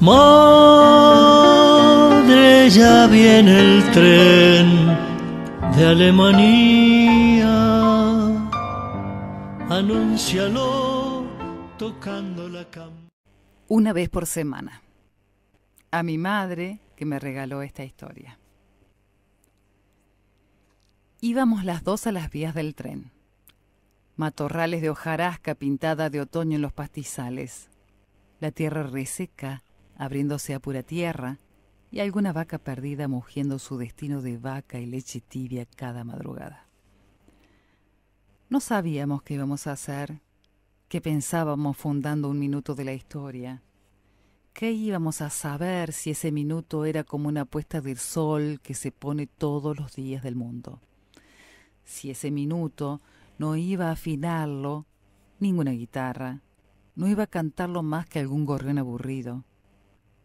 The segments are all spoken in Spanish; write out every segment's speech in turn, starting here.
Madre, ya viene el tren de Alemania. Anúncialo tocando la cama. Una vez por semana. A mi madre que me regaló esta historia. Íbamos las dos a las vías del tren. Matorrales de hojarasca pintada de otoño en los pastizales. La tierra reseca abriéndose a pura tierra, y alguna vaca perdida mugiendo su destino de vaca y leche tibia cada madrugada. No sabíamos qué íbamos a hacer, qué pensábamos fundando un minuto de la historia, qué íbamos a saber si ese minuto era como una puesta del sol que se pone todos los días del mundo, si ese minuto no iba a afinarlo ninguna guitarra, no iba a cantarlo más que algún gorrión aburrido,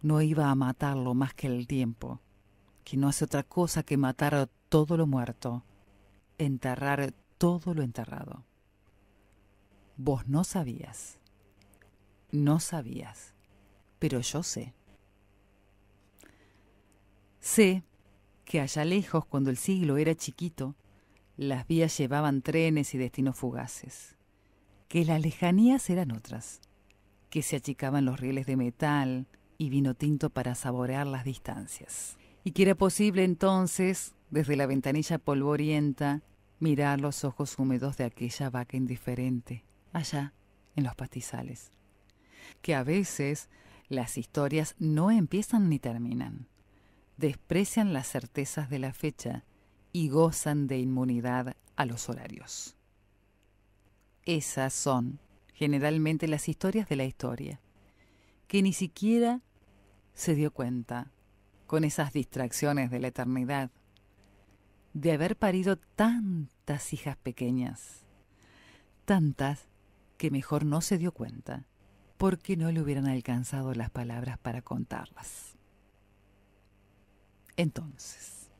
no iba a matarlo más que el tiempo, que no hace otra cosa que matar todo lo muerto, enterrar todo lo enterrado. Vos no sabías, no sabías, pero yo sé. Sé que allá lejos, cuando el siglo era chiquito, las vías llevaban trenes y destinos fugaces, que las lejanías eran otras, que se achicaban los rieles de metal, y vino tinto para saborear las distancias. Y que era posible entonces, desde la ventanilla polvorienta, mirar los ojos húmedos de aquella vaca indiferente, allá, en los pastizales. Que a veces las historias no empiezan ni terminan. Desprecian las certezas de la fecha y gozan de inmunidad a los horarios. Esas son generalmente las historias de la historia, que ni siquiera se dio cuenta, con esas distracciones de la eternidad, de haber parido tantas hijas pequeñas, tantas que mejor no se dio cuenta, porque no le hubieran alcanzado las palabras para contarlas. Entonces,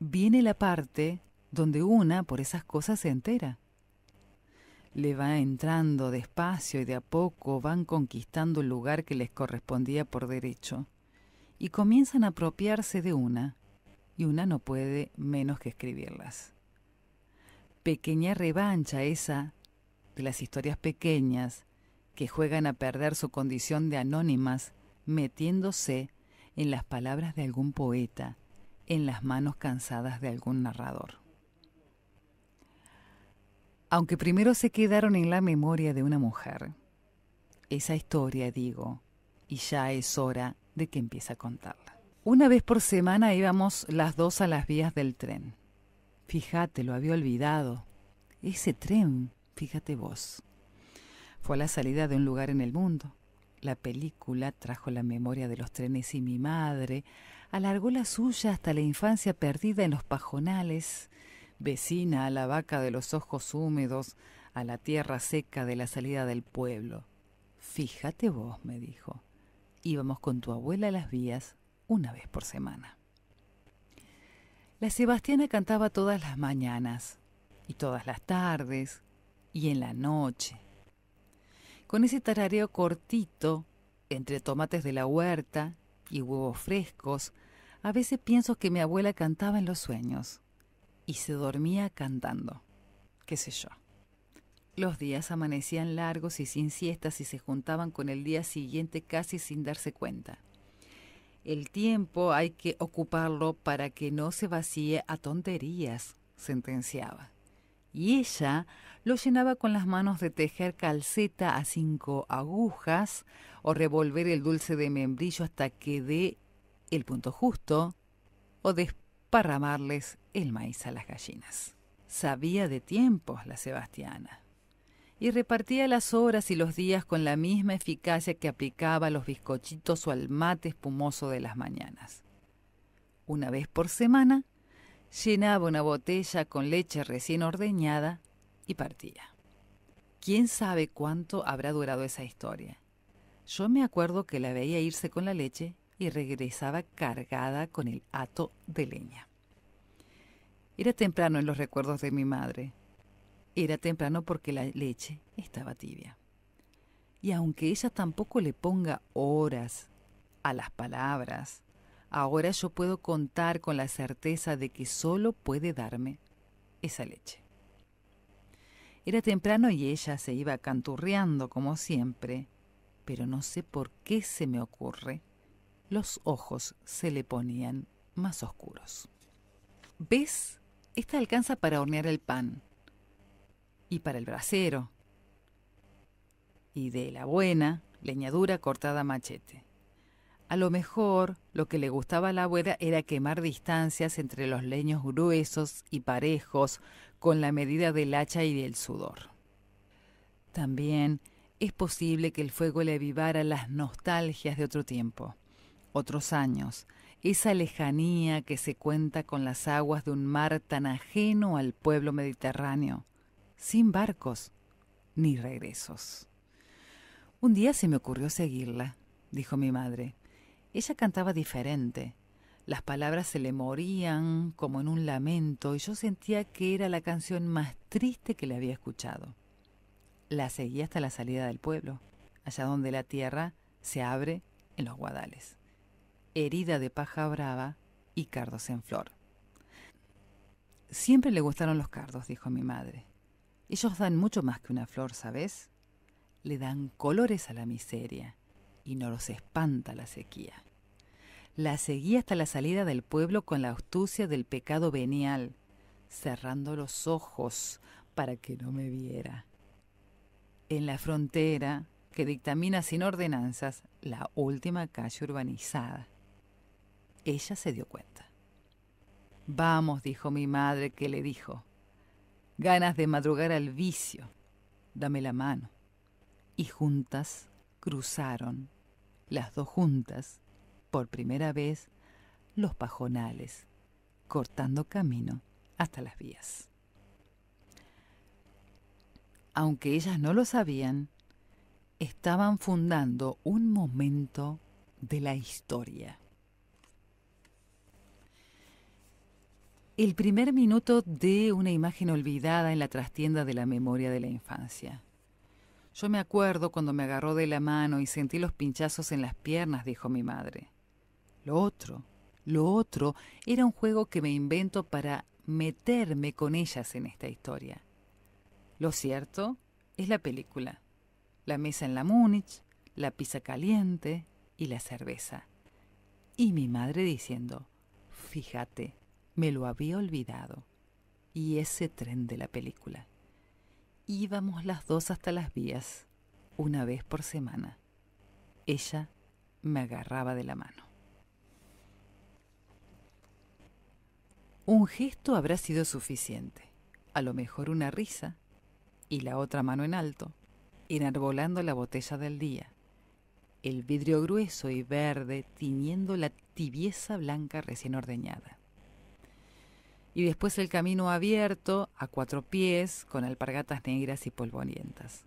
viene la parte donde una por esas cosas se entera le va entrando despacio y de a poco van conquistando el lugar que les correspondía por derecho y comienzan a apropiarse de una y una no puede menos que escribirlas. Pequeña revancha esa de las historias pequeñas que juegan a perder su condición de anónimas metiéndose en las palabras de algún poeta, en las manos cansadas de algún narrador aunque primero se quedaron en la memoria de una mujer. Esa historia, digo, y ya es hora de que empiece a contarla. Una vez por semana íbamos las dos a las vías del tren. Fíjate, lo había olvidado. Ese tren, fíjate vos. Fue a la salida de un lugar en el mundo. La película trajo la memoria de los trenes y mi madre alargó la suya hasta la infancia perdida en los pajonales vecina a la vaca de los ojos húmedos, a la tierra seca de la salida del pueblo. Fíjate vos, me dijo, íbamos con tu abuela a las vías una vez por semana. La Sebastiana cantaba todas las mañanas y todas las tardes y en la noche. Con ese tarareo cortito, entre tomates de la huerta y huevos frescos, a veces pienso que mi abuela cantaba en los sueños y se dormía cantando. ¿Qué sé yo? Los días amanecían largos y sin siestas y se juntaban con el día siguiente casi sin darse cuenta. El tiempo hay que ocuparlo para que no se vacíe a tonterías, sentenciaba. Y ella lo llenaba con las manos de tejer calceta a cinco agujas o revolver el dulce de membrillo hasta que dé el punto justo o después amarles el maíz a las gallinas. Sabía de tiempos la Sebastiana y repartía las horas y los días con la misma eficacia que aplicaba a los bizcochitos o al mate espumoso de las mañanas. Una vez por semana, llenaba una botella con leche recién ordeñada y partía. ¿Quién sabe cuánto habrá durado esa historia? Yo me acuerdo que la veía irse con la leche y regresaba cargada con el hato de leña. Era temprano en los recuerdos de mi madre. Era temprano porque la leche estaba tibia. Y aunque ella tampoco le ponga horas a las palabras, ahora yo puedo contar con la certeza de que solo puede darme esa leche. Era temprano y ella se iba canturreando como siempre, pero no sé por qué se me ocurre los ojos se le ponían más oscuros. ¿Ves? Esta alcanza para hornear el pan y para el brasero. Y de la buena, leñadura cortada machete. A lo mejor lo que le gustaba a la abuela era quemar distancias entre los leños gruesos y parejos con la medida del hacha y del sudor. También es posible que el fuego le avivara las nostalgias de otro tiempo otros años, esa lejanía que se cuenta con las aguas de un mar tan ajeno al pueblo mediterráneo, sin barcos ni regresos. Un día se me ocurrió seguirla, dijo mi madre. Ella cantaba diferente. Las palabras se le morían como en un lamento y yo sentía que era la canción más triste que le había escuchado. La seguí hasta la salida del pueblo, allá donde la tierra se abre en los guadales. Herida de paja brava y Cardos en flor. Siempre le gustaron los cardos, dijo mi madre. Ellos dan mucho más que una flor, ¿sabes? Le dan colores a la miseria y no los espanta la sequía. La seguí hasta la salida del pueblo con la astucia del pecado venial, cerrando los ojos para que no me viera. En la frontera, que dictamina sin ordenanzas la última calle urbanizada. Ella se dio cuenta. Vamos, dijo mi madre, que le dijo. Ganas de madrugar al vicio. Dame la mano. Y juntas cruzaron, las dos juntas, por primera vez, los pajonales, cortando camino hasta las vías. Aunque ellas no lo sabían, estaban fundando un momento de la historia. el primer minuto de una imagen olvidada en la trastienda de la memoria de la infancia. Yo me acuerdo cuando me agarró de la mano y sentí los pinchazos en las piernas, dijo mi madre. Lo otro, lo otro, era un juego que me invento para meterme con ellas en esta historia. Lo cierto es la película, la mesa en la Múnich, la pizza caliente y la cerveza. Y mi madre diciendo, fíjate, me lo había olvidado. Y ese tren de la película. Íbamos las dos hasta las vías, una vez por semana. Ella me agarraba de la mano. Un gesto habrá sido suficiente, a lo mejor una risa, y la otra mano en alto, enarbolando la botella del día, el vidrio grueso y verde tiñendo la tibieza blanca recién ordeñada y después el camino abierto a cuatro pies con alpargatas negras y polvorientas.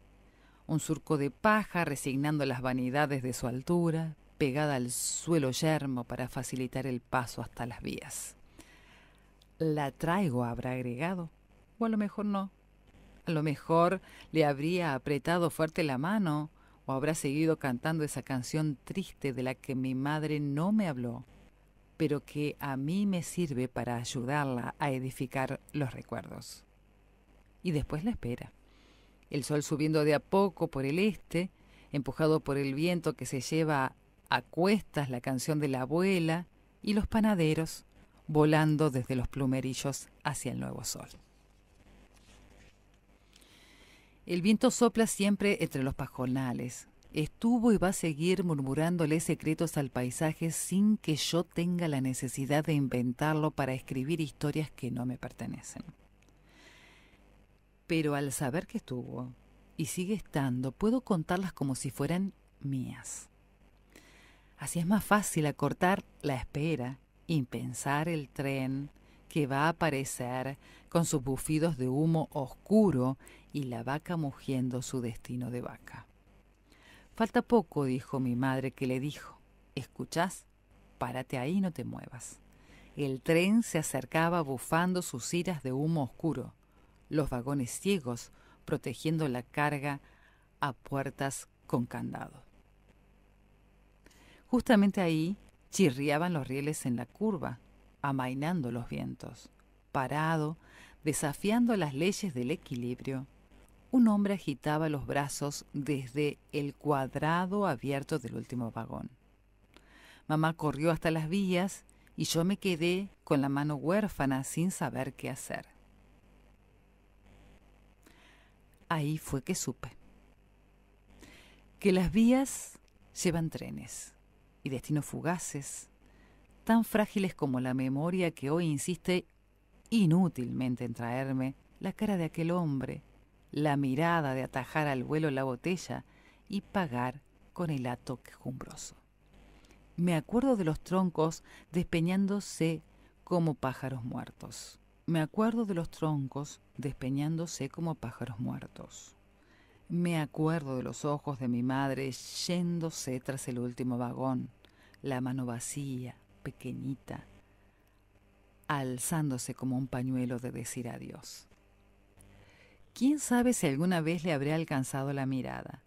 Un surco de paja resignando las vanidades de su altura, pegada al suelo yermo para facilitar el paso hasta las vías. La traigo, habrá agregado, o a lo mejor no. A lo mejor le habría apretado fuerte la mano, o habrá seguido cantando esa canción triste de la que mi madre no me habló pero que a mí me sirve para ayudarla a edificar los recuerdos. Y después la espera. El sol subiendo de a poco por el este, empujado por el viento que se lleva a cuestas la canción de la abuela y los panaderos volando desde los plumerillos hacia el nuevo sol. El viento sopla siempre entre los pajonales, estuvo y va a seguir murmurándole secretos al paisaje sin que yo tenga la necesidad de inventarlo para escribir historias que no me pertenecen. Pero al saber que estuvo y sigue estando, puedo contarlas como si fueran mías. Así es más fácil acortar la espera y pensar el tren que va a aparecer con sus bufidos de humo oscuro y la vaca mugiendo su destino de vaca. Falta poco, dijo mi madre que le dijo, ¿escuchás? Párate ahí, no te muevas. El tren se acercaba bufando sus iras de humo oscuro, los vagones ciegos protegiendo la carga a puertas con candado. Justamente ahí chirriaban los rieles en la curva, amainando los vientos, parado, desafiando las leyes del equilibrio, un hombre agitaba los brazos desde el cuadrado abierto del último vagón. Mamá corrió hasta las vías y yo me quedé con la mano huérfana sin saber qué hacer. Ahí fue que supe que las vías llevan trenes y destinos fugaces, tan frágiles como la memoria que hoy insiste inútilmente en traerme la cara de aquel hombre la mirada de atajar al vuelo la botella y pagar con el hato quejumbroso. Me acuerdo de los troncos despeñándose como pájaros muertos. Me acuerdo de los troncos despeñándose como pájaros muertos. Me acuerdo de los ojos de mi madre yéndose tras el último vagón, la mano vacía, pequeñita, alzándose como un pañuelo de decir adiós. ¿Quién sabe si alguna vez le habré alcanzado la mirada?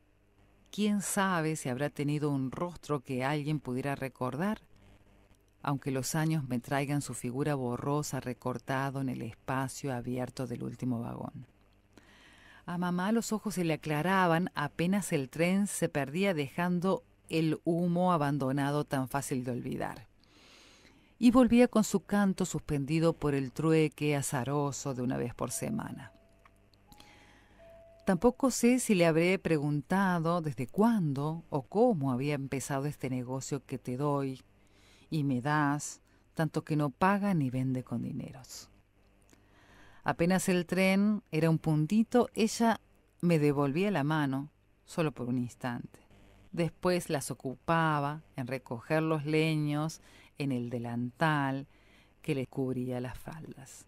¿Quién sabe si habrá tenido un rostro que alguien pudiera recordar? Aunque los años me traigan su figura borrosa recortado en el espacio abierto del último vagón. A mamá los ojos se le aclaraban apenas el tren se perdía dejando el humo abandonado tan fácil de olvidar. Y volvía con su canto suspendido por el trueque azaroso de una vez por semana. Tampoco sé si le habré preguntado desde cuándo o cómo había empezado este negocio que te doy y me das, tanto que no paga ni vende con dineros. Apenas el tren era un puntito, ella me devolvía la mano, solo por un instante. Después las ocupaba en recoger los leños en el delantal que le cubría las faldas.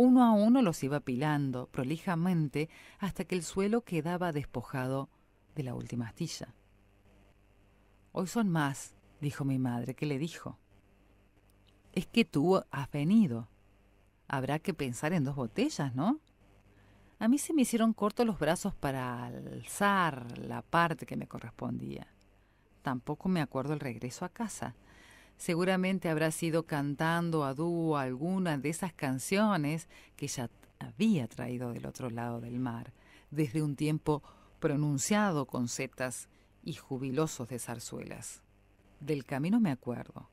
Uno a uno los iba pilando prolijamente hasta que el suelo quedaba despojado de la última astilla. Hoy son más, dijo mi madre, que le dijo. Es que tú has venido. Habrá que pensar en dos botellas, ¿no? A mí se me hicieron cortos los brazos para alzar la parte que me correspondía. Tampoco me acuerdo el regreso a casa seguramente habrá sido cantando a dúo alguna de esas canciones que ya había traído del otro lado del mar, desde un tiempo pronunciado con setas y jubilosos de zarzuelas. Del camino me acuerdo,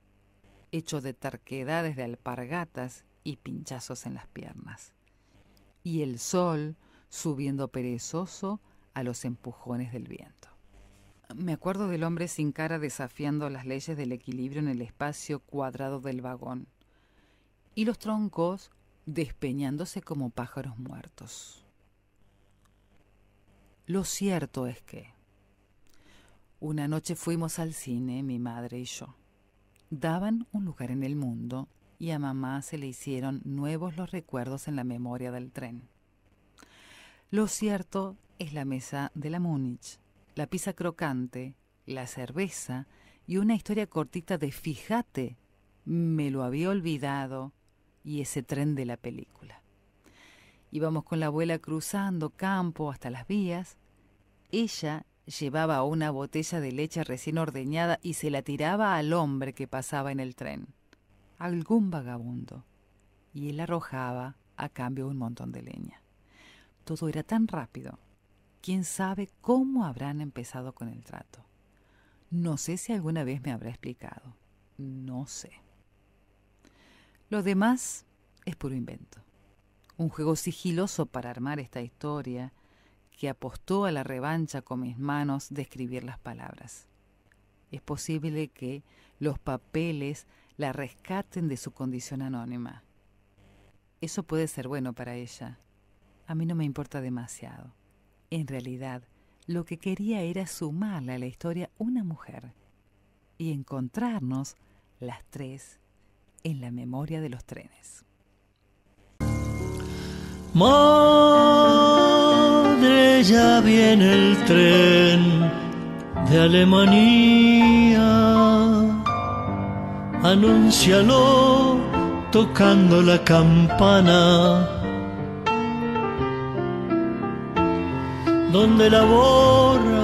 hecho de tarquedades de alpargatas y pinchazos en las piernas. Y el sol subiendo perezoso a los empujones del viento. Me acuerdo del hombre sin cara desafiando las leyes del equilibrio en el espacio cuadrado del vagón. Y los troncos despeñándose como pájaros muertos. Lo cierto es que una noche fuimos al cine, mi madre y yo. Daban un lugar en el mundo y a mamá se le hicieron nuevos los recuerdos en la memoria del tren. Lo cierto es la mesa de la Múnich, la pizza crocante, la cerveza y una historia cortita de fíjate, me lo había olvidado y ese tren de la película. Íbamos con la abuela cruzando campo hasta las vías. Ella llevaba una botella de leche recién ordeñada y se la tiraba al hombre que pasaba en el tren, algún vagabundo, y él arrojaba a cambio un montón de leña. Todo era tan rápido quién sabe cómo habrán empezado con el trato. No sé si alguna vez me habrá explicado. No sé. Lo demás es puro invento. Un juego sigiloso para armar esta historia que apostó a la revancha con mis manos de escribir las palabras. Es posible que los papeles la rescaten de su condición anónima. Eso puede ser bueno para ella. A mí no me importa demasiado. En realidad, lo que quería era sumarle a la historia una mujer y encontrarnos las tres en la memoria de los trenes. Madre, ya viene el tren de Alemania. Anúncialo tocando la campana donde la borra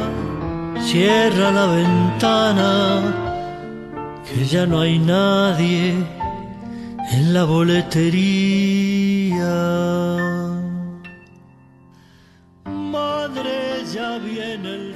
cierra la ventana, que ya no hay nadie en la boletería. Madre, ya viene el